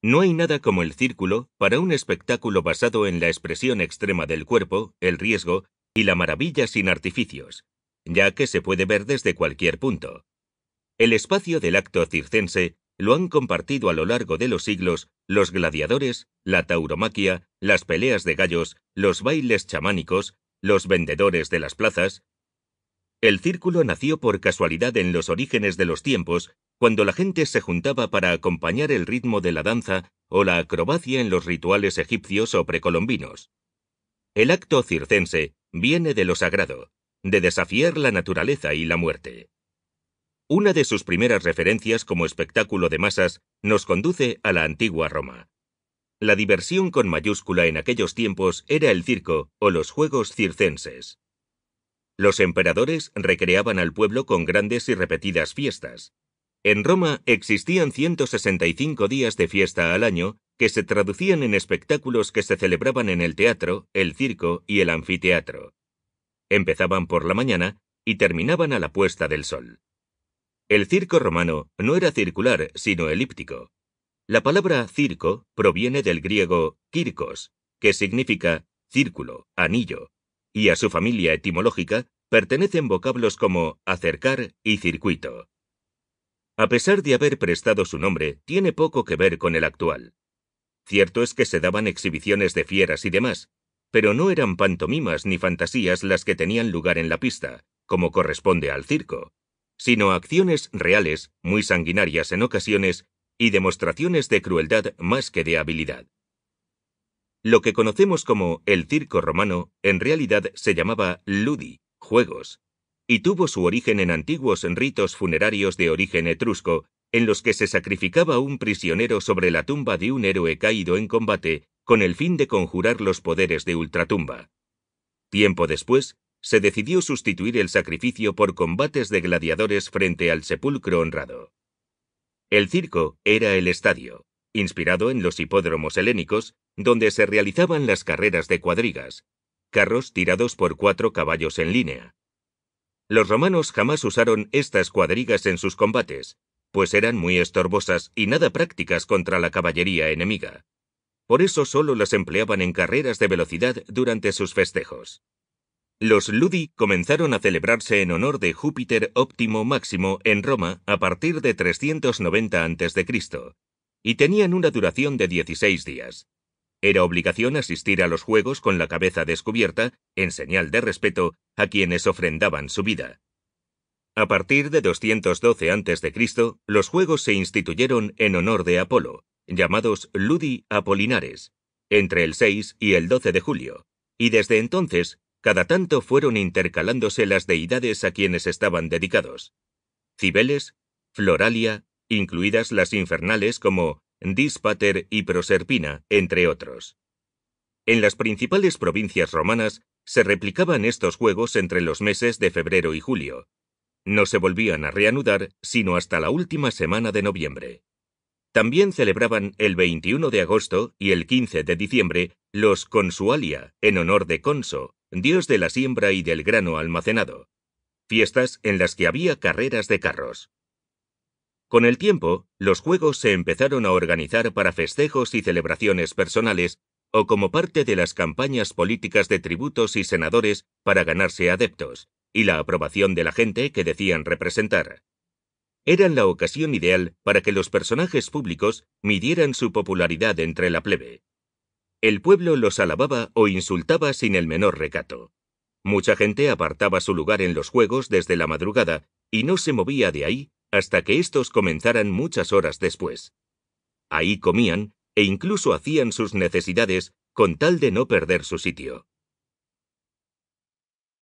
No hay nada como el círculo para un espectáculo basado en la expresión extrema del cuerpo, el riesgo y la maravilla sin artificios, ya que se puede ver desde cualquier punto. El espacio del acto circense lo han compartido a lo largo de los siglos los gladiadores, la tauromaquia, las peleas de gallos, los bailes chamánicos, los vendedores de las plazas. El círculo nació por casualidad en los orígenes de los tiempos cuando la gente se juntaba para acompañar el ritmo de la danza o la acrobacia en los rituales egipcios o precolombinos. El acto circense viene de lo sagrado, de desafiar la naturaleza y la muerte. Una de sus primeras referencias como espectáculo de masas nos conduce a la antigua Roma. La diversión con mayúscula en aquellos tiempos era el circo o los juegos circenses. Los emperadores recreaban al pueblo con grandes y repetidas fiestas, en Roma existían 165 días de fiesta al año que se traducían en espectáculos que se celebraban en el teatro, el circo y el anfiteatro. Empezaban por la mañana y terminaban a la puesta del sol. El circo romano no era circular, sino elíptico. La palabra circo proviene del griego kirkos, que significa círculo, anillo, y a su familia etimológica pertenecen vocablos como acercar y circuito a pesar de haber prestado su nombre, tiene poco que ver con el actual. Cierto es que se daban exhibiciones de fieras y demás, pero no eran pantomimas ni fantasías las que tenían lugar en la pista, como corresponde al circo, sino acciones reales, muy sanguinarias en ocasiones, y demostraciones de crueldad más que de habilidad. Lo que conocemos como el circo romano en realidad se llamaba ludi, juegos, y tuvo su origen en antiguos ritos funerarios de origen etrusco, en los que se sacrificaba un prisionero sobre la tumba de un héroe caído en combate, con el fin de conjurar los poderes de ultratumba. Tiempo después, se decidió sustituir el sacrificio por combates de gladiadores frente al sepulcro honrado. El circo era el estadio, inspirado en los hipódromos helénicos, donde se realizaban las carreras de cuadrigas, carros tirados por cuatro caballos en línea, los romanos jamás usaron estas cuadrigas en sus combates, pues eran muy estorbosas y nada prácticas contra la caballería enemiga. Por eso solo las empleaban en carreras de velocidad durante sus festejos. Los Ludi comenzaron a celebrarse en honor de Júpiter Óptimo Máximo en Roma a partir de 390 a.C., y tenían una duración de 16 días. Era obligación asistir a los juegos con la cabeza descubierta, en señal de respeto a quienes ofrendaban su vida. A partir de 212 a.C., los juegos se instituyeron en honor de Apolo, llamados Ludi Apolinares, entre el 6 y el 12 de julio, y desde entonces, cada tanto fueron intercalándose las deidades a quienes estaban dedicados. Cibeles, Floralia, incluidas las infernales como Dispater y Proserpina, entre otros. En las principales provincias romanas se replicaban estos juegos entre los meses de febrero y julio. No se volvían a reanudar sino hasta la última semana de noviembre. También celebraban el 21 de agosto y el 15 de diciembre los Consualia, en honor de Conso, dios de la siembra y del grano almacenado, fiestas en las que había carreras de carros. Con el tiempo, los juegos se empezaron a organizar para festejos y celebraciones personales o como parte de las campañas políticas de tributos y senadores para ganarse adeptos y la aprobación de la gente que decían representar. Eran la ocasión ideal para que los personajes públicos midieran su popularidad entre la plebe. El pueblo los alababa o insultaba sin el menor recato. Mucha gente apartaba su lugar en los juegos desde la madrugada y no se movía de ahí hasta que estos comenzaran muchas horas después. Ahí comían e incluso hacían sus necesidades con tal de no perder su sitio.